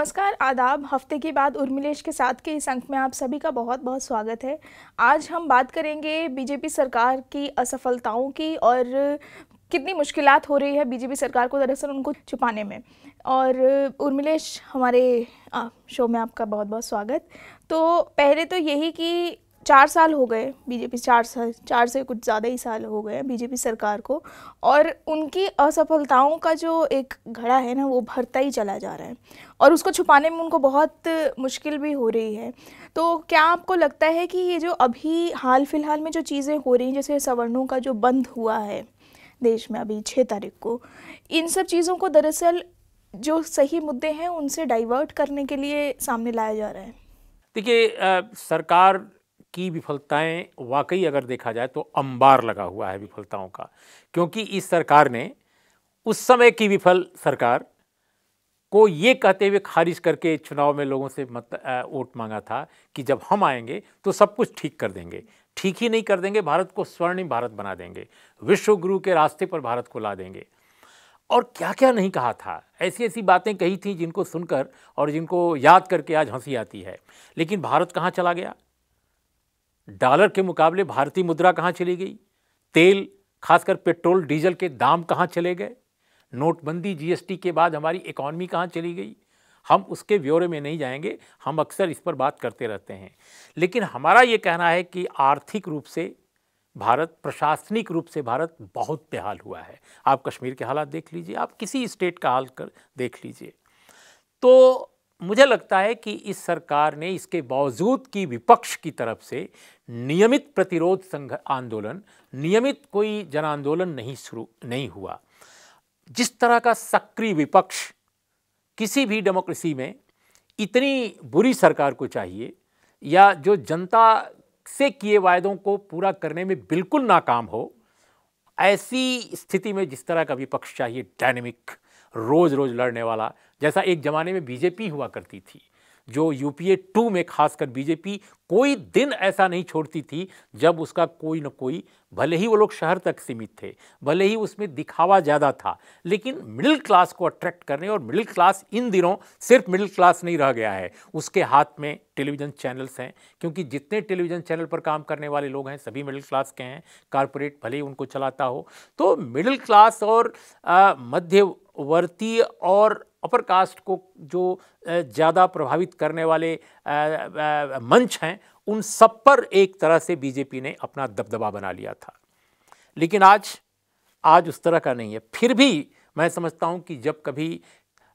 नमस्कार आदाब हफ्ते के बाद उर्मिलेश के साथ के इस अंक में आप सभी का बहुत बहुत स्वागत है आज हम बात करेंगे बीजेपी सरकार की असफलताओं की और कितनी मुश्किलात हो रही है बीजेपी सरकार को दरअसल उनको छुपाने में और उर्मिलेश हमारे आ, शो में आपका बहुत बहुत स्वागत तो पहले तो यही कि चार साल हो गए बीजेपी चार साल चार से कुछ ज़्यादा ही साल हो गए बीजेपी सरकार को और उनकी असफलताओं का जो एक घड़ा है ना वो भरता ही चला जा रहा है और उसको छुपाने में उनको बहुत मुश्किल भी हो रही है तो क्या आपको लगता है कि ये जो अभी हाल फिलहाल में जो चीज़ें हो रही हैं जैसे सवर्णों का जो बंद हुआ है देश में अभी छः तारीख को इन सब चीज़ों को दरअसल जो सही मुद्दे हैं उनसे डाइवर्ट करने के लिए सामने लाया जा रहा है देखिए सरकार की विफलताएं वाकई अगर देखा जाए तो अंबार लगा हुआ है विफलताओं का क्योंकि इस सरकार ने उस समय की विफल सरकार को ये कहते हुए खारिज करके चुनाव में लोगों से मत वोट मांगा था कि जब हम आएंगे तो सब कुछ ठीक कर देंगे ठीक ही नहीं कर देंगे भारत को स्वर्णिम भारत बना देंगे विश्व गुरु के रास्ते पर भारत को ला देंगे और क्या क्या नहीं कहा था ऐसी ऐसी बातें कही थी जिनको सुनकर और जिनको याद करके आज हंसी आती है लेकिन भारत कहाँ चला गया डॉलर के मुकाबले भारतीय मुद्रा कहाँ चली गई तेल खासकर पेट्रोल डीजल के दाम कहाँ चले गए नोटबंदी जीएसटी के बाद हमारी इकॉनमी कहाँ चली गई हम उसके ब्यौरे में नहीं जाएंगे हम अक्सर इस पर बात करते रहते हैं लेकिन हमारा ये कहना है कि आर्थिक रूप से भारत प्रशासनिक रूप से भारत बहुत बेहाल हुआ है आप कश्मीर के हालात देख लीजिए आप किसी स्टेट का हाल कर देख लीजिए तो मुझे लगता है कि इस सरकार ने इसके बावजूद कि विपक्ष की तरफ से नियमित प्रतिरोध संघ आंदोलन नियमित कोई जन आंदोलन नहीं शुरू नहीं हुआ जिस तरह का सक्रिय विपक्ष किसी भी डेमोक्रेसी में इतनी बुरी सरकार को चाहिए या जो जनता से किए वायदों को पूरा करने में बिल्कुल नाकाम हो ऐसी स्थिति में जिस तरह का विपक्ष चाहिए डायनेमिक रोज़ रोज़ लड़ने वाला जैसा एक ज़माने में बीजेपी हुआ करती थी जो यूपीए टू में खासकर बीजेपी कोई दिन ऐसा नहीं छोड़ती थी जब उसका कोई न कोई भले ही वो लोग शहर तक सीमित थे भले ही उसमें दिखावा ज़्यादा था लेकिन मिडिल क्लास को अट्रैक्ट करने और मिडिल क्लास इन दिनों सिर्फ मिडिल क्लास नहीं रह गया है उसके हाथ में टेलीविज़न चैनल्स हैं क्योंकि जितने टेलीविज़न चैनल पर काम करने वाले लोग हैं सभी मिडिल क्लास के हैं कॉरपोरेट भले ही उनको चलाता हो तो मिडिल क्लास और मध्यवर्ती और अपर कास्ट को जो ज़्यादा प्रभावित करने वाले मंच हैं उन सब पर एक तरह से बीजेपी ने अपना दबदबा बना लिया था लेकिन आज आज उस तरह का नहीं है फिर भी मैं समझता हूँ कि जब कभी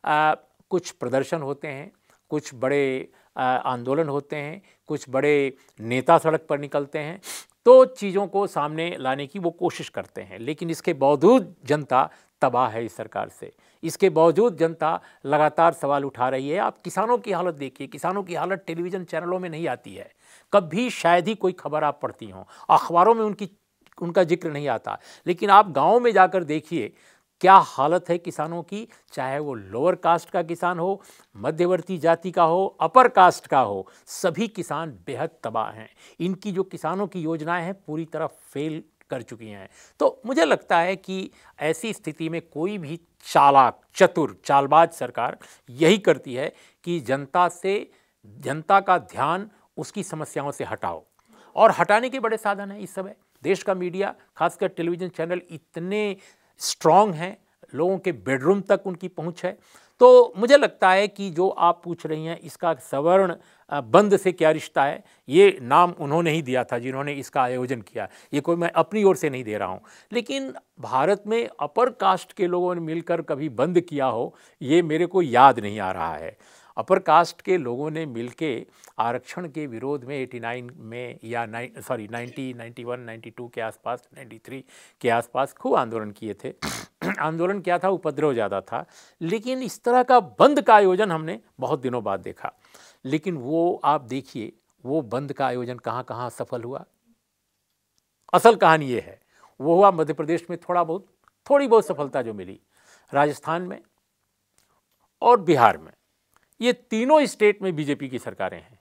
आ, कुछ प्रदर्शन होते हैं कुछ बड़े आ, आंदोलन होते हैं कुछ बड़े नेता सड़क पर निकलते हैं तो चीज़ों को सामने लाने की वो कोशिश करते हैं लेकिन इसके बावजूद जनता तबाह है इस सरकार से इसके बावजूद जनता लगातार सवाल उठा रही है आप किसानों की हालत देखिए किसानों की हालत टेलीविज़न चैनलों में नहीं आती है कभी शायद ही कोई खबर आप पढ़ती हों अखबारों में उनकी उनका जिक्र नहीं आता लेकिन आप गाँव में जाकर देखिए क्या हालत है किसानों की चाहे वो लोअर कास्ट का किसान हो मध्यवर्ती जाति का हो अपर कास्ट का हो सभी किसान बेहद तबाह हैं इनकी जो किसानों की योजनाएं हैं पूरी तरह फेल कर चुकी हैं तो मुझे लगता है कि ऐसी स्थिति में कोई भी चालाक चतुर चालबाज सरकार यही करती है कि जनता से जनता का ध्यान उसकी समस्याओं से हटाओ और हटाने के बड़े साधन हैं इस समय देश का मीडिया खासकर टेलीविज़न चैनल इतने स्ट्रांग हैं लोगों के बेडरूम तक उनकी पहुंच है तो मुझे लगता है कि जो आप पूछ रही हैं इसका सवर्ण बंद से क्या रिश्ता है ये नाम उन्होंने ही दिया था जिन्होंने इसका आयोजन किया ये कोई मैं अपनी ओर से नहीं दे रहा हूँ लेकिन भारत में अपर कास्ट के लोगों ने मिलकर कभी बंद किया हो ये मेरे को याद नहीं आ रहा है अपर कास्ट के लोगों ने मिलके आरक्षण के विरोध में 89 में या नाइन सॉरी 90, 91, 92 के आसपास 93 के आसपास खूब आंदोलन किए थे आंदोलन क्या था उपद्रव ज़्यादा था लेकिन इस तरह का बंद का आयोजन हमने बहुत दिनों बाद देखा लेकिन वो आप देखिए वो बंद का आयोजन कहाँ कहाँ सफल हुआ असल कहानी ये है वो हुआ मध्य प्रदेश में थोड़ा बहुत थोड़ी बहुत सफलता जो मिली राजस्थान में और बिहार में ये तीनों स्टेट में बीजेपी की सरकारें हैं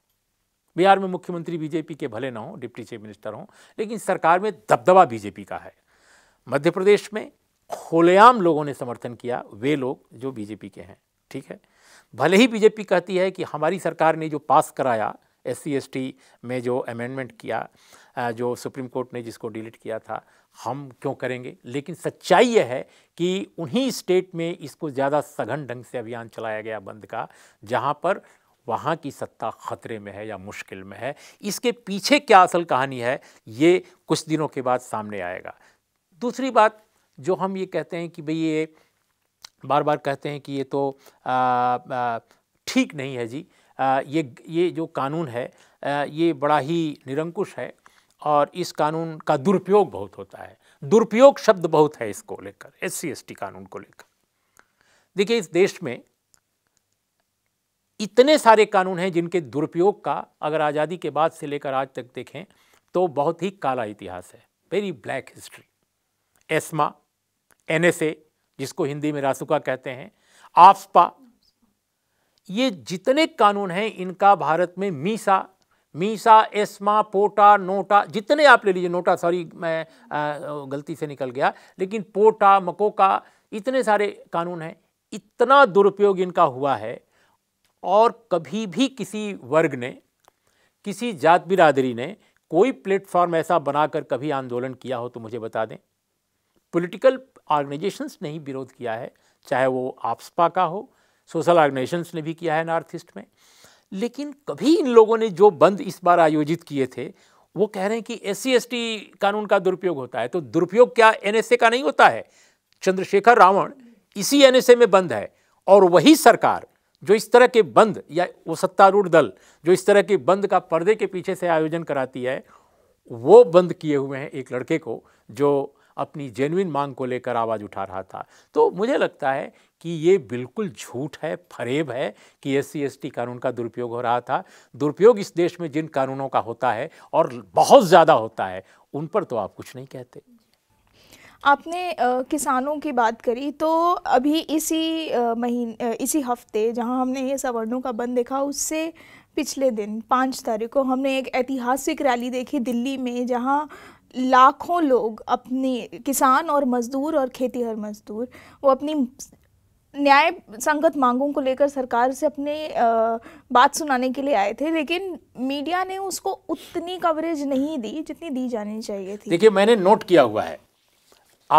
बिहार में मुख्यमंत्री बीजेपी के भले ना हों डिप्टी चीफ मिनिस्टर हों लेकिन सरकार में दबदबा बीजेपी का है मध्य प्रदेश में खुलेआम लोगों ने समर्थन किया वे लोग जो बीजेपी के हैं ठीक है भले ही बीजेपी कहती है कि हमारी सरकार ने जो पास कराया एस सी में जो अमेंडमेंट किया जो सुप्रीम कोर्ट ने जिसको डिलीट किया था हम क्यों करेंगे लेकिन सच्चाई यह है कि उन्हीं स्टेट में इसको ज़्यादा सघन ढंग से अभियान चलाया गया बंद का जहाँ पर वहाँ की सत्ता खतरे में है या मुश्किल में है इसके पीछे क्या असल कहानी है ये कुछ दिनों के बाद सामने आएगा दूसरी बात जो हम ये कहते हैं कि भई ये बार बार कहते हैं कि ये तो ठीक नहीं है जी आ, ये ये जो कानून है आ, ये बड़ा ही निरंकुश है और इस कानून का दुरुपयोग बहुत होता है दुरुपयोग शब्द बहुत है इसको लेकर एस सी कानून को लेकर देखिए इस देश में इतने सारे कानून हैं जिनके दुरुपयोग का अगर आज़ादी के बाद से लेकर आज तक देखें तो बहुत ही काला इतिहास है वेरी ब्लैक हिस्ट्री एस्मा एन जिसको हिंदी में रासुका कहते हैं आफ्पा ये जितने कानून हैं इनका भारत में MISA MISA ESMA POTA NOTA जितने आप ले लीजिए नोटा सॉरी मैं आ, गलती से निकल गया लेकिन पोटा मकोका इतने सारे कानून हैं इतना दुरुपयोग इनका हुआ है और कभी भी किसी वर्ग ने किसी जात बिरादरी ने कोई प्लेटफॉर्म ऐसा बनाकर कभी आंदोलन किया हो तो मुझे बता दें पॉलिटिकल ऑर्गेनाइजेशंस ने ही विरोध किया है चाहे वो आपसपा का हो सोशल ऑर्गेनाइजेशंस ने भी किया है नॉर्थ ईस्ट में लेकिन कभी इन लोगों ने जो बंद इस बार आयोजित किए थे वो कह रहे हैं कि एस सी कानून का दुरुपयोग होता है तो दुरुपयोग क्या एन का नहीं होता है चंद्रशेखर रावण इसी एन में बंद है और वही सरकार जो इस तरह के बंद या वो सत्तारूढ़ दल जो इस तरह के बंद का पर्दे के पीछे से आयोजन कराती है वो बंद किए हुए हैं एक लड़के को जो अपनी जेनविन मांग को लेकर आवाज़ उठा रहा था तो मुझे लगता है कि ये बिल्कुल झूठ है फरेब है कि एस सी कानून का दुरुपयोग हो रहा था दुरुपयोग इस देश में जिन कानूनों का होता है और बहुत ज़्यादा होता है उन पर तो आप कुछ नहीं कहते आपने आ, किसानों की बात करी तो अभी इसी महीने इसी हफ्ते जहां हमने ये सवर्णों का बंद देखा उससे पिछले दिन पाँच तारीख को हमने एक ऐतिहासिक रैली देखी दिल्ली में जहां लाखों लोग अपनी किसान और मजदूर और खेतीहर मजदूर वो अपनी न्याय संगत मांगों को लेकर सरकार से अपने बात सुनाने के लिए आए थे लेकिन मीडिया ने उसको उतनी कवरेज नहीं दी जितनी दी जानी चाहिए थी देखिए मैंने नोट किया हुआ है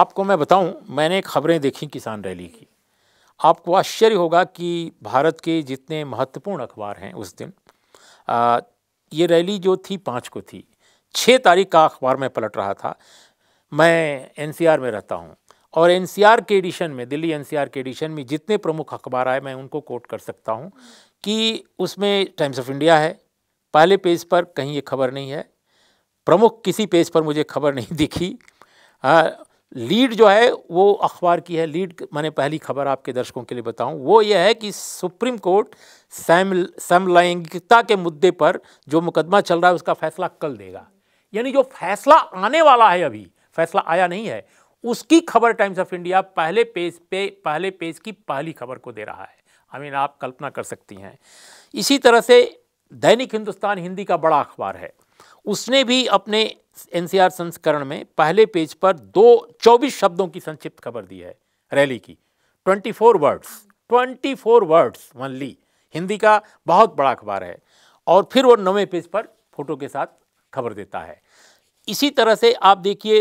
आपको मैं बताऊं मैंने खबरें देखी किसान रैली की आपको आश्चर्य होगा कि भारत के जितने महत्वपूर्ण अखबार हैं उस दिन आ, ये रैली जो थी पाँच को थी छः तारीख का अखबार में पलट रहा था मैं एनसीआर में रहता हूँ और एनसीआर के एडिशन में दिल्ली एनसीआर के एडिशन में जितने प्रमुख अखबार आए मैं उनको कोट कर सकता हूँ कि उसमें टाइम्स ऑफ इंडिया है पहले पेज पर कहीं ये खबर नहीं है प्रमुख किसी पेज पर मुझे खबर नहीं दिखी आ, लीड जो है वो अखबार की है लीड मैंने पहली खबर आपके दर्शकों के लिए बताऊं वो यह है कि सुप्रीम कोर्ट समलैंगिकता के मुद्दे पर जो मुकदमा चल रहा है उसका फैसला कल देगा यानी जो फैसला आने वाला है अभी फैसला आया नहीं है उसकी खबर टाइम्स ऑफ इंडिया पहले पेज पे पहले पेज की पहली खबर को दे रहा है आई मीन आप कल्पना कर सकती हैं इसी तरह से दैनिक हिंदुस्तान हिंदी का बड़ा अखबार है उसने भी अपने एन संस्करण में पहले पेज पर दो चौबीस शब्दों की संक्षिप्त खबर दी है रैली की twenty four words twenty four words only Hindi का बहुत बड़ा अखबार है और फिर वो नवे पेज पर फोटो के साथ खबर देता है इसी तरह से आप देखिए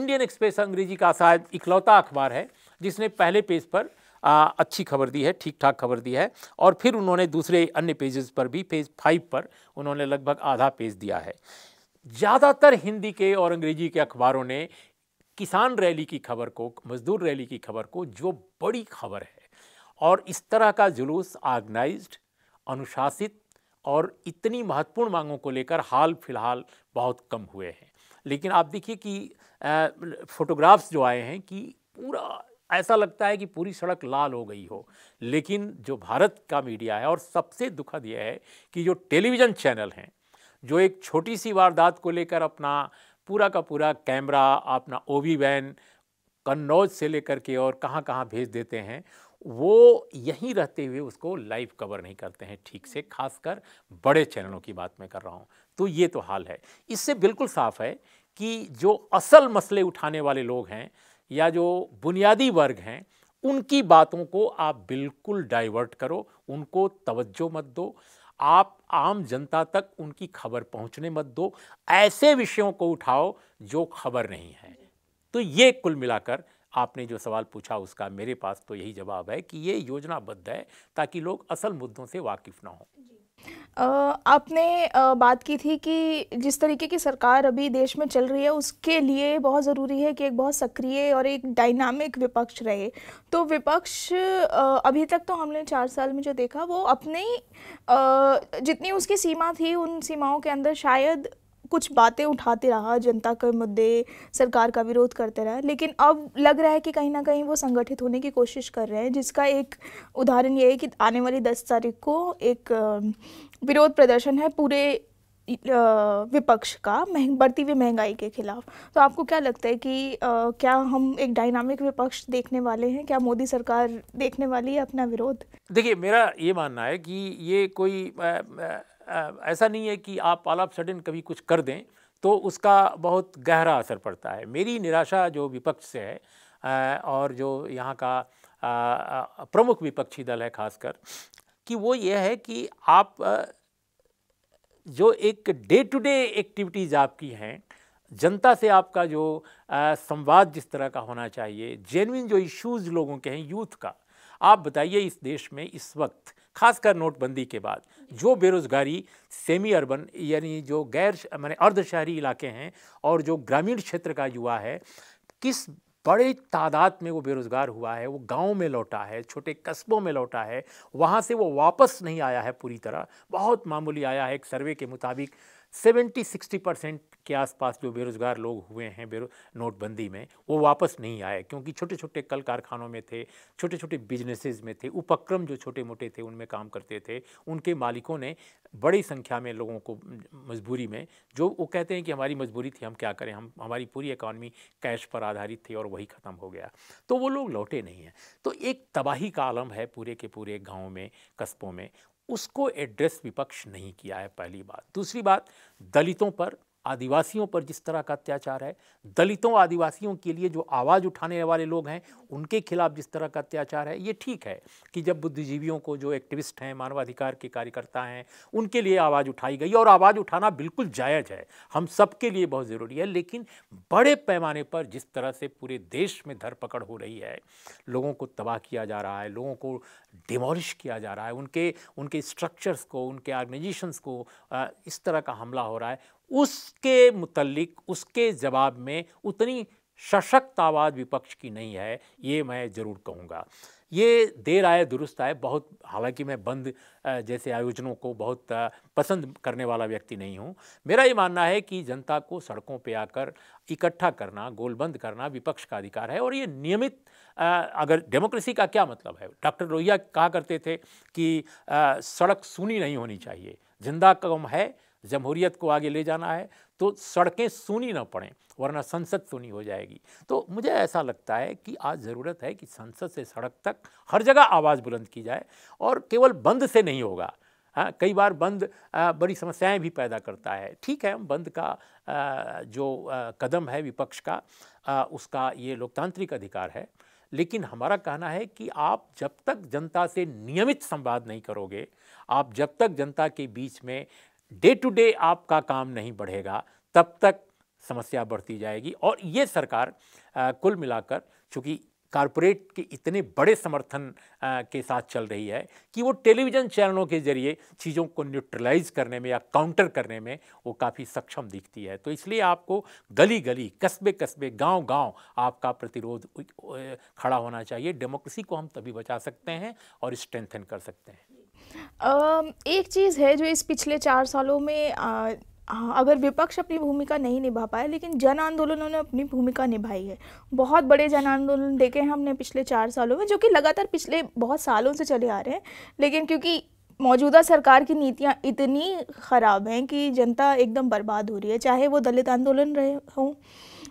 इंडियन एक्सप्रेस अंग्रेजी का शायद इकलौता अखबार है जिसने पहले पेज पर आ, अच्छी खबर दी है ठीक ठाक खबर दी है और फिर उन्होंने दूसरे अन्य पेजेस पर भी पेज फाइव पर उन्होंने लगभग आधा पेज दिया है ज़्यादातर हिंदी के और अंग्रेजी के अखबारों ने किसान रैली की खबर को मजदूर रैली की खबर को जो बड़ी खबर है और इस तरह का जुलूस ऑर्गेनाइज्ड अनुशासित और इतनी महत्वपूर्ण मांगों को लेकर हाल फिलहाल बहुत कम हुए हैं लेकिन आप देखिए कि फोटोग्राफ्स जो आए हैं कि पूरा ऐसा लगता है कि पूरी सड़क लाल हो गई हो लेकिन जो भारत का मीडिया है और सबसे दुखद यह है कि जो टेलीविज़न चैनल हैं जो एक छोटी सी वारदात को लेकर अपना पूरा का पूरा कैमरा अपना ओवी वैन कन्नौज से लेकर के और कहाँ कहाँ भेज देते हैं वो यहीं रहते हुए उसको लाइव कवर नहीं करते हैं ठीक से खासकर बड़े चैनलों की बात मैं कर रहा हूँ तो ये तो हाल है इससे बिल्कुल साफ है कि जो असल मसले उठाने वाले लोग हैं या जो बुनियादी वर्ग हैं उनकी बातों को आप बिल्कुल डाइवर्ट करो उनको तवज्जो मत दो आप आम जनता तक उनकी खबर पहुंचने मत दो ऐसे विषयों को उठाओ जो खबर नहीं है तो ये कुल मिलाकर आपने जो सवाल पूछा उसका मेरे पास तो यही जवाब है कि ये योजनाबद्ध है ताकि लोग असल मुद्दों से वाकिफ ना हों आपने बात की थी कि जिस तरीके की सरकार अभी देश में चल रही है उसके लिए बहुत ज़रूरी है कि एक बहुत सक्रिय और एक डायनामिक विपक्ष रहे तो विपक्ष अभी तक तो हमने चार साल में जो देखा वो अपने जितनी उसकी सीमा थी उन सीमाओं के अंदर शायद कुछ बातें उठाते रहा जनता के मुद्दे सरकार का विरोध करते रहे लेकिन अब लग रहा है कि कहीं ना कहीं वो संगठित होने की कोशिश कर रहे हैं जिसका एक उदाहरण ये है कि आने वाली दस तारीख को एक विरोध प्रदर्शन है पूरे विपक्ष का महंग बढ़ती हुई महंगाई के खिलाफ तो आपको क्या लगता है कि आ, क्या हम एक डायनामिक विपक्ष देखने वाले हैं क्या मोदी सरकार देखने वाली है अपना विरोध देखिए मेरा ये मानना है कि ये कोई आ, आ, ऐसा नहीं है कि आप ऑल ऑफ सडन कभी कुछ कर दें तो उसका बहुत गहरा असर पड़ता है मेरी निराशा जो विपक्ष से है और जो यहाँ का प्रमुख विपक्षी दल है खासकर कि वो ये है कि आप जो एक डे टू डे एक्टिविटीज़ आपकी हैं जनता से आपका जो संवाद जिस तरह का होना चाहिए जेनविन जो इश्यूज़ लोगों के हैं यूथ का आप बताइए इस देश में इस वक्त खासकर नोटबंदी के बाद जो बेरोज़गारी सेमी अर्बन यानी जो गैर मैंने अर्धशहरी इलाके हैं और जो ग्रामीण क्षेत्र का युवा है किस बड़े तादाद में वो बेरोज़गार हुआ है वो गांव में लौटा है छोटे कस्बों में लौटा है वहाँ से वो वापस नहीं आया है पूरी तरह बहुत मामूली आया है एक सर्वे के मुताबिक सेवेंटी सिक्सटी परसेंट के आसपास जो बेरोज़गार लोग हुए हैं बेरो नोटबंदी में वो वापस नहीं आए क्योंकि छोटे छोटे कल कारखानों में थे छोटे छोटे बिजनेसेस में थे उपक्रम जो छोटे मोटे थे उनमें काम करते थे उनके मालिकों ने बड़ी संख्या में लोगों को मजबूरी में जो वो कहते हैं कि हमारी मजबूरी थी हम क्या करें हम हमारी पूरी इकॉनमी कैश पर आधारित थी और वही ख़त्म हो गया तो वो लोग लौटे नहीं हैं तो एक तबाही का आलम है पूरे के पूरे गाँव में कस्बों में उसको एड्रेस विपक्ष नहीं किया है पहली बात दूसरी बात दलितों पर आदिवासियों पर जिस तरह का अत्याचार है दलितों आदिवासियों के लिए जो आवाज़ उठाने वाले लोग हैं उनके खिलाफ जिस तरह का अत्याचार है ये ठीक है कि जब बुद्धिजीवियों को जो एक्टिविस्ट हैं मानवाधिकार के कार्यकर्ता हैं उनके लिए आवाज़ उठाई गई और आवाज़ उठाना बिल्कुल जायज़ है हम सबके लिए बहुत ज़रूरी है लेकिन बड़े पैमाने पर जिस तरह से पूरे देश में धरपकड़ हो रही है लोगों को तबाह किया जा रहा है लोगों को डिमोलिश किया जा रहा है उनके उनके स्ट्रक्चर्स को उनके ऑर्गेनाइजेशंस को इस तरह का हमला हो रहा है उसके मुतलक उसके जवाब में उतनी सशक्त आवाज़ विपक्ष की नहीं है ये मैं ज़रूर कहूँगा ये देर आए दुरुस्त आए बहुत हालांकि मैं बंद जैसे आयोजनों को बहुत पसंद करने वाला व्यक्ति नहीं हूँ मेरा ये मानना है कि जनता को सड़कों पे आकर इकट्ठा करना गोलबंद करना विपक्ष का अधिकार है और ये नियमित अगर डेमोक्रेसी का क्या मतलब है डॉक्टर लोहिया कहा करते थे कि सड़क सुनी नहीं होनी चाहिए जिंदा कम है जमहूरियत को आगे ले जाना है तो सड़कें सुनी ना पड़ें वरना संसद सुनी हो जाएगी तो मुझे ऐसा लगता है कि आज ज़रूरत है कि संसद से सड़क तक हर जगह आवाज़ बुलंद की जाए और केवल बंद से नहीं होगा हाँ कई बार बंद आ, बड़ी समस्याएं भी पैदा करता है ठीक है हम बंद का आ, जो आ, कदम है विपक्ष का आ, उसका ये लोकतांत्रिक अधिकार है लेकिन हमारा कहना है कि आप जब तक जनता से नियमित संवाद नहीं करोगे आप जब तक जनता के बीच में डे टू डे आपका काम नहीं बढ़ेगा तब तक समस्या बढ़ती जाएगी और ये सरकार आ, कुल मिलाकर चूँकि कारपोरेट के इतने बड़े समर्थन आ, के साथ चल रही है कि वो टेलीविज़न चैनलों के जरिए चीज़ों को न्यूट्रलाइज करने में या काउंटर करने में वो काफ़ी सक्षम दिखती है तो इसलिए आपको गली गली कस्बे कस्बे गांव गांव आपका प्रतिरोध खड़ा होना चाहिए डेमोक्रेसी को हम तभी बचा सकते हैं और स्ट्रेंथन कर सकते हैं एक चीज़ है जो इस पिछले चार सालों में हाँ, अगर विपक्ष अपनी भूमिका नहीं निभा पाया लेकिन जन आंदोलनों ने अपनी भूमिका निभाई है बहुत बड़े जन आंदोलन देखे हैं हमने पिछले चार सालों में जो कि लगातार पिछले बहुत सालों से चले आ रहे हैं लेकिन क्योंकि मौजूदा सरकार की नीतियाँ इतनी ख़राब हैं कि जनता एकदम बर्बाद हो रही है चाहे वो दलित आंदोलन रहे हों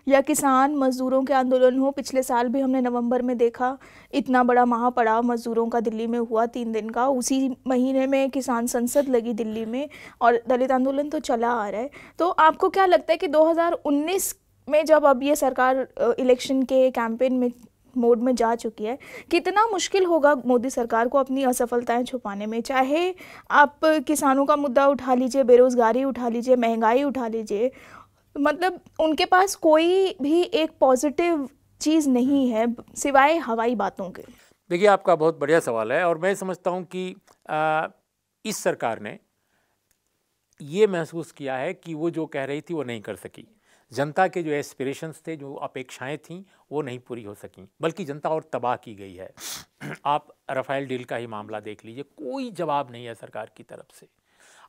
या किसान मज़दूरों के आंदोलन हो पिछले साल भी हमने नवंबर में देखा इतना बड़ा महापड़ाव मज़दूरों का दिल्ली में हुआ तीन दिन का उसी महीने में किसान संसद लगी दिल्ली में और दलित आंदोलन तो चला आ रहा है तो आपको क्या लगता है कि 2019 में जब अब ये सरकार इलेक्शन के कैंपेन में मोड में जा चुकी है कितना मुश्किल होगा मोदी सरकार को अपनी असफलताएं छुपाने में चाहे आप किसानों का मुद्दा उठा लीजिए बेरोज़गारी उठा लीजिए महंगाई उठा लीजिए मतलब उनके पास कोई भी एक पॉजिटिव चीज़ नहीं है सिवाय हवाई बातों के देखिए आपका बहुत बढ़िया सवाल है और मैं समझता हूँ कि आ, इस सरकार ने ये महसूस किया है कि वो जो कह रही थी वो नहीं कर सकी जनता के जो एस्पिरेशंस थे जो अपेक्षाएं थीं वो नहीं पूरी हो सकी बल्कि जनता और तबाह की गई है आप रफाइल डील का ही मामला देख लीजिए कोई जवाब नहीं है सरकार की तरफ से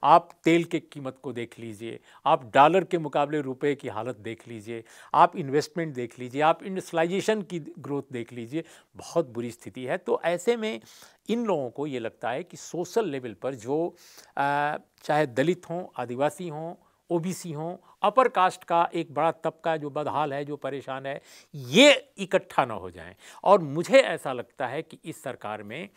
आप तेल के कीमत को देख लीजिए आप डॉलर के मुकाबले रुपए की हालत देख लीजिए आप इन्वेस्टमेंट देख लीजिए आप इंडस्ट्रलाइजेशन की ग्रोथ देख लीजिए बहुत बुरी स्थिति है तो ऐसे में इन लोगों को ये लगता है कि सोशल लेवल पर जो आ, चाहे दलित हों आदिवासी हों सी हों अपर कास्ट का एक बड़ा तबका जो बदहाल है जो परेशान है ये इकट्ठा ना हो जाए और मुझे ऐसा लगता है कि इस सरकार में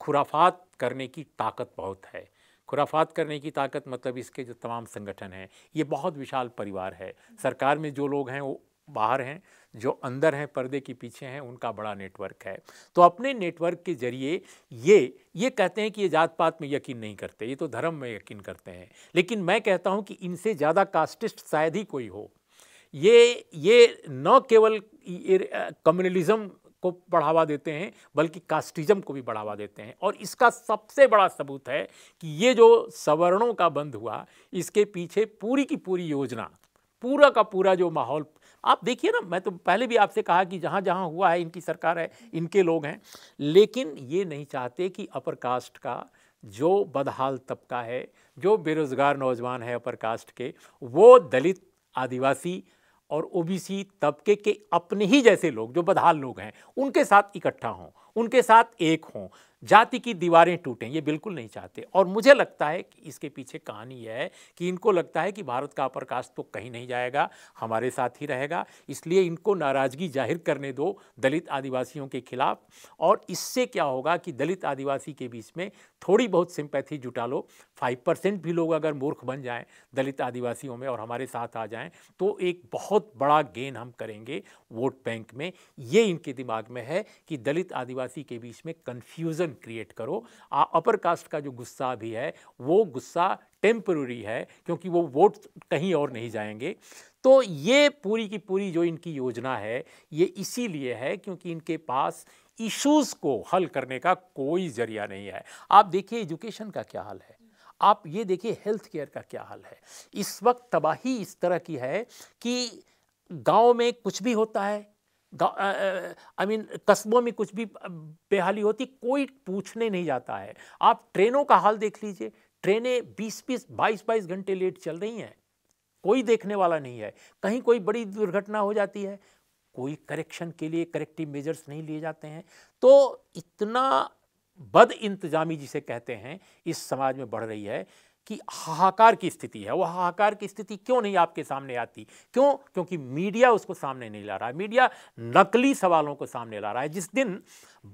खुराफात करने की ताकत बहुत है खुराफात करने की ताकत मतलब इसके जो तमाम संगठन हैं ये बहुत विशाल परिवार है सरकार में जो लोग हैं वो बाहर हैं जो अंदर हैं पर्दे के पीछे हैं उनका बड़ा नेटवर्क है तो अपने नेटवर्क के जरिए ये ये कहते हैं कि ये जात पात में यकीन नहीं करते ये तो धर्म में यकीन करते हैं लेकिन मैं कहता हूँ कि इनसे ज़्यादा कास्टिस्ट शायद ही कोई हो ये ये न केवल कम्युनलिज्म को बढ़ावा देते हैं बल्कि कास्टिज्म को भी बढ़ावा देते हैं और इसका सबसे बड़ा सबूत है कि ये जो सवर्णों का बंद हुआ इसके पीछे पूरी की पूरी योजना पूरा का पूरा जो माहौल आप देखिए ना मैं तो पहले भी आपसे कहा कि जहाँ जहाँ हुआ है इनकी सरकार है इनके लोग हैं लेकिन ये नहीं चाहते कि अपर कास्ट का जो बदहाल तबका है जो बेरोज़गार नौजवान है अपर कास्ट के वो दलित आदिवासी और ओबीसी तबके के अपने ही जैसे लोग जो बदहाल लोग हैं उनके साथ इकट्ठा हों उनके साथ एक हों जाति की दीवारें टूटें ये बिल्कुल नहीं चाहते और मुझे लगता है कि इसके पीछे कहानी यह है कि इनको लगता है कि भारत का अप्रकाश तो कहीं नहीं जाएगा हमारे साथ ही रहेगा इसलिए इनको नाराज़गी जाहिर करने दो दलित आदिवासियों के खिलाफ और इससे क्या होगा कि दलित आदिवासी के बीच में थोड़ी बहुत सिंपैथी जुटा लो फाइव परसेंट भी लोग अगर मूर्ख बन जाएँ दलित आदिवासियों में और हमारे साथ आ जाएँ तो एक बहुत बड़ा गेन हम करेंगे वोट बैंक में ये इनके दिमाग में है कि दलित आदिवासी आदिवासी के बीच में कंफ्यूजन क्रिएट करो अपर कास्ट का जो गुस्सा भी है वो गुस्सा टेम्पररी है क्योंकि वो वोट कहीं और नहीं जाएंगे तो ये पूरी की पूरी जो इनकी योजना है ये इसीलिए है क्योंकि इनके पास इश्यूज़ को हल करने का कोई ज़रिया नहीं है आप देखिए एजुकेशन का क्या हाल है आप ये देखिए हेल्थ केयर का क्या हाल है इस वक्त तबाही इस तरह की है कि गांव में कुछ भी होता है आई मीन कस्बों में कुछ भी बेहाली होती कोई पूछने नहीं जाता है आप ट्रेनों का हाल देख लीजिए ट्रेनें बीस बीस बाईस बाईस घंटे लेट चल रही हैं कोई देखने वाला नहीं है कहीं कोई बड़ी दुर्घटना हो जाती है कोई करेक्शन के लिए करेक्टिव मेजर्स नहीं लिए जाते हैं तो इतना बद इंतजामी जिसे कहते हैं इस समाज में बढ़ रही है कि हाहाकार की स्थिति है वो हाहाकार की स्थिति क्यों नहीं आपके सामने आती क्यों क्योंकि मीडिया उसको सामने नहीं ला रहा है मीडिया नकली सवालों को सामने ला रहा है जिस दिन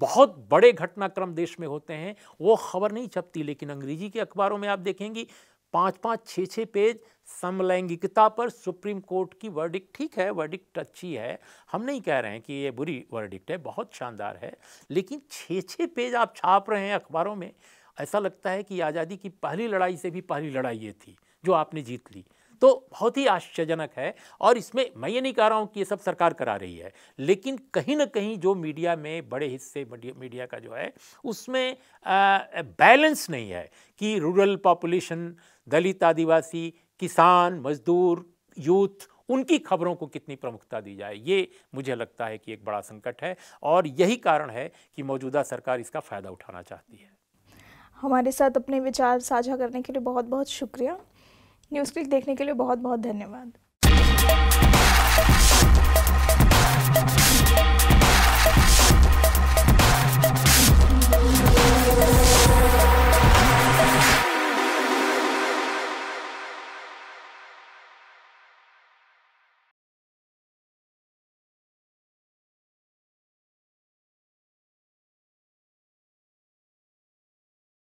बहुत बड़े घटनाक्रम देश में होते हैं वो खबर नहीं छपती लेकिन अंग्रेजी के अखबारों में आप देखेंगी पाँच पाँच छः छः पेज समलैंगिकता पर सुप्रीम कोर्ट की वर्डिक्ट ठीक है वर्डिक्ट अच्छी है हम नहीं कह रहे हैं कि ये बुरी वर्डिक्ट है बहुत शानदार है लेकिन छः छः पेज आप छाप रहे हैं अखबारों में ऐसा लगता है कि आज़ादी की पहली लड़ाई से भी पहली लड़ाई ये थी जो आपने जीत ली तो बहुत ही आश्चर्यजनक है और इसमें मैं ये नहीं कह रहा हूँ कि ये सब सरकार करा रही है लेकिन कहीं ना कहीं जो मीडिया में बड़े हिस्से मीडिया का जो है उसमें बैलेंस नहीं है कि रूरल पॉपुलेशन दलित आदिवासी किसान मजदूर यूथ उनकी खबरों को कितनी प्रमुखता दी जाए ये मुझे लगता है कि एक बड़ा संकट है और यही कारण है कि मौजूदा सरकार इसका फ़ायदा उठाना चाहती है हमारे साथ अपने विचार साझा करने के लिए बहुत बहुत शुक्रिया न्यूज़ क्लिक देखने के लिए बहुत बहुत धन्यवाद